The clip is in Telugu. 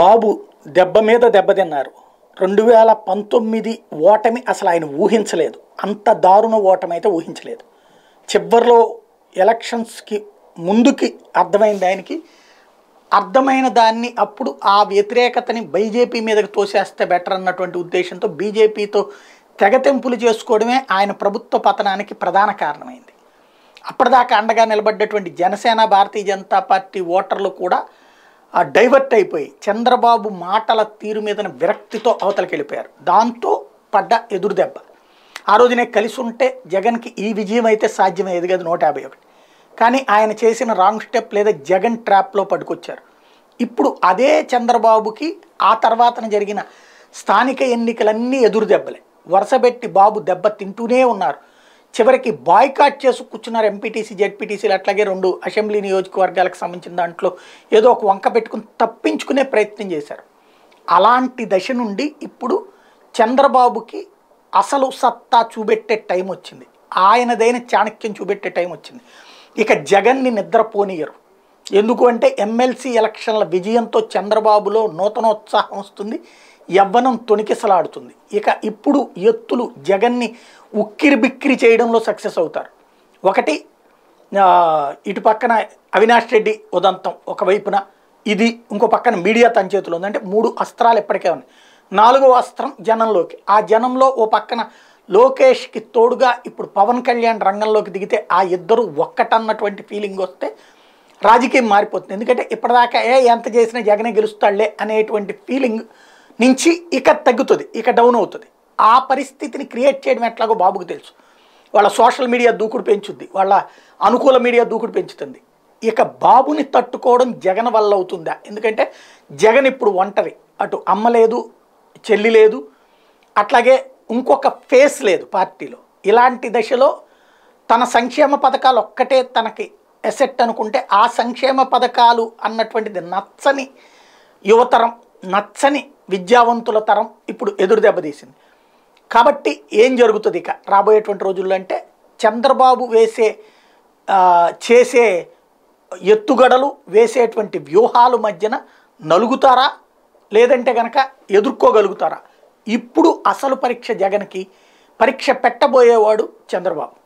బాబు దెబ్బ మీద దెబ్బతిన్నారు రెండు వేల పంతొమ్మిది ఓటమి అసలు ఆయన ఊహించలేదు అంత దారుణ ఓటమి అయితే ఊహించలేదు చివరిలో ఎలక్షన్స్కి ముందుకి అర్థమైంది ఆయనకి అర్థమైన దాన్ని అప్పుడు ఆ వ్యతిరేకతని బీజేపీ మీదకి తోసేస్తే బెటర్ అన్నటువంటి ఉద్దేశంతో బీజేపీతో తెగతెంపులు చేసుకోవడమే ఆయన ప్రభుత్వ పతనానికి ప్రధాన కారణమైంది అప్పటిదాకా అండగా నిలబడ్డటువంటి జనసేన భారతీయ జనతా పార్టీ ఓటర్లు కూడా డైవర్ట్ అయిపోయి చంద్రబాబు మాటల తీరు మీద విరక్తితో అవతలకి వెళ్ళిపోయారు దాంతో పడ్డ ఎదురుదెబ్బ ఆ రోజునే కలిసి ఉంటే జగన్కి ఈ విజయం అయితే సాధ్యమయ్యేది కదా నూట యాభై ఒకటి కానీ ఆయన చేసిన రాంగ్ స్టెప్ లేదా జగన్ ట్రాప్లో పట్టుకొచ్చారు ఇప్పుడు అదే చంద్రబాబుకి ఆ తర్వాతన జరిగిన స్థానిక ఎన్నికలన్నీ ఎదురుదెబ్బలే వరుసబెట్టి బాబు దెబ్బ తింటూనే ఉన్నారు చివరికి బాయ్కాట్ చేసి కూర్చున్నారు ఎంపీటీసీ జెడ్పీటీసీలు అట్లాగే రెండు అసెంబ్లీ నియోజకవర్గాలకు సంబంధించిన దాంట్లో ఏదో ఒక వంక పెట్టుకుని తప్పించుకునే ప్రయత్నం చేశారు అలాంటి దశ నుండి ఇప్పుడు చంద్రబాబుకి అసలు సత్తా చూపెట్టే టైం వచ్చింది ఆయనదైన చాణక్యం చూపెట్టే టైం వచ్చింది ఇక జగన్ని నిద్రపోనియరు ఎందుకు అంటే ఎమ్మెల్సీ ఎలక్షన్ల విజయంతో చంద్రబాబులో నూతనోత్సాహం వస్తుంది యవ్వనం తొణికిసలాడుతుంది ఇక ఇప్పుడు ఎత్తులు జగన్ని ఉక్కిరి బిక్కిరి చేయడంలో సక్సెస్ అవుతారు ఒకటి ఇటు పక్కన అవినాష్ రెడ్డి ఉదంతం ఒకవైపున ఇది ఇంకో పక్కన మీడియా తన చేతిలో ఉంది అంటే మూడు అస్త్రాలు ఇప్పటికే ఉన్నాయి నాలుగో అస్త్రం జనంలోకి ఆ జనంలో ఓ పక్కన లోకేష్కి తోడుగా ఇప్పుడు పవన్ కళ్యాణ్ రంగంలోకి దిగితే ఆ ఇద్దరు ఒక్కటన్నటువంటి ఫీలింగ్ వస్తే రాజకీయం మారిపోతుంది ఎందుకంటే ఇప్పటిదాకా ఏ ఎంత చేసినా జగనే గెలుస్తాడులే అనేటువంటి ఫీలింగ్ నుంచి ఇక తగ్గుతుంది ఇక డౌన్ అవుతుంది ఆ పరిస్థితిని క్రియేట్ చేయడం ఎట్లాగో బాబుకు తెలుసు వాళ్ళ సోషల్ మీడియా దూకుడు పెంచుద్ది వాళ్ళ అనుకూల మీడియా దూకుడు పెంచుతుంది ఇక బాబుని తట్టుకోవడం జగన్ వల్ల అవుతుందా ఎందుకంటే జగన్ ఇప్పుడు ఒంటరి అటు అమ్మ లేదు చెల్లి లేదు అట్లాగే ఇంకొక ఫేస్ లేదు పార్టీలో ఇలాంటి దశలో తన సంక్షేమ పథకాలు ఒక్కటే తనకి ఎసెట్ అనుకుంటే ఆ సంక్షేమ పథకాలు అన్నటువంటిది నచ్చని యువతరం నచ్చని విద్యావంతుల తరం ఇప్పుడు ఎదురు దెబ్బతీసింది కాబట్టి ఏం జరుగుతుంది ఇక రాబోయేటువంటి రోజుల్లో అంటే చంద్రబాబు వేసే చేసే ఎత్తుగడలు వేసేటువంటి వ్యూహాలు మధ్యన నలుగుతారా లేదంటే కనుక ఎదుర్కోగలుగుతారా ఇప్పుడు అసలు పరీక్ష జగన్కి పరీక్ష పెట్టబోయేవాడు చంద్రబాబు